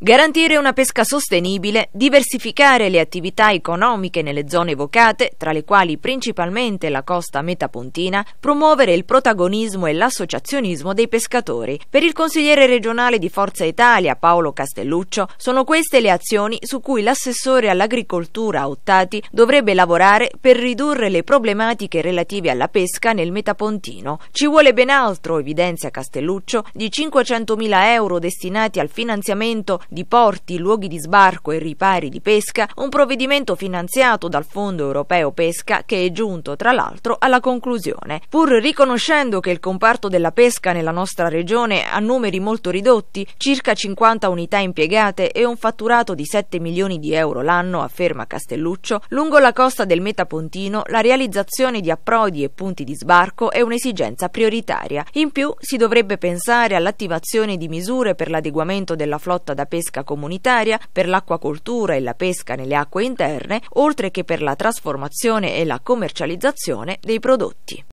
Garantire una pesca sostenibile, diversificare le attività economiche nelle zone evocate, tra le quali principalmente la costa metapontina, promuovere il protagonismo e l'associazionismo dei pescatori. Per il consigliere regionale di Forza Italia Paolo Castelluccio sono queste le azioni su cui l'assessore all'agricoltura Ottati dovrebbe lavorare per ridurre le problematiche relative alla pesca nel metapontino. Ci vuole ben altro, evidenzia Castelluccio, di 500.000 euro destinati al finanziamento di porti, luoghi di sbarco e ripari di pesca, un provvedimento finanziato dal Fondo europeo pesca che è giunto tra l'altro alla conclusione. Pur riconoscendo che il comparto della pesca nella nostra regione ha numeri molto ridotti, circa 50 unità impiegate e un fatturato di 7 milioni di euro l'anno, afferma Castelluccio, lungo la costa del Metapontino la realizzazione di approdi e punti di sbarco è un'esigenza prioritaria. In più si dovrebbe pensare all'attivazione di misure per l'adeguamento della flotta da pesca pesca comunitaria, per l'acquacoltura e la pesca nelle acque interne, oltre che per la trasformazione e la commercializzazione dei prodotti.